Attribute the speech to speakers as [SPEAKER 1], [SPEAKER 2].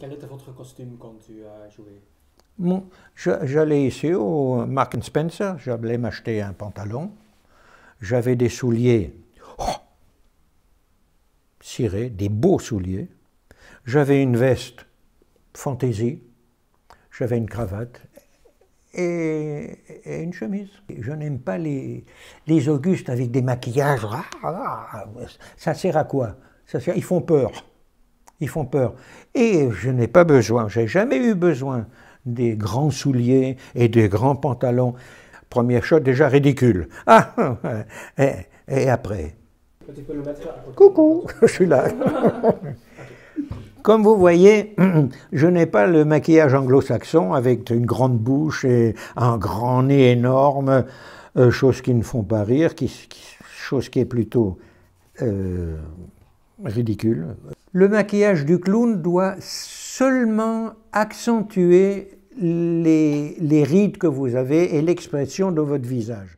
[SPEAKER 1] Quel était votre costume quand tu as joué
[SPEAKER 2] J'allais ici au Mark Spencer, j'allais m'acheter un pantalon. J'avais des souliers oh, cirés, des beaux souliers. J'avais une veste fantaisie. J'avais une cravate et, une chemise. Je n'aime pas les, les augustes avec des maquillages. Ah, ah, ça sert à quoi ça Ils font peur. Ils font peur. Et je n'ai pas besoin, j'ai jamais eu besoin des grands souliers et des grands pantalons. Première chose déjà ridicule. Ah eh, eh, Et, après Coucou, je suis là. Comme vous voyez, je n'ai pas le maquillage anglo-saxon avec une grande bouche et un grand nez énorme, euh, chose qui ne font pas rire, chose qui est plutôt euh, ridicule
[SPEAKER 1] le maquillage du clown doit seulement accentuer les, rides que vous avez et l'expression de votre visage.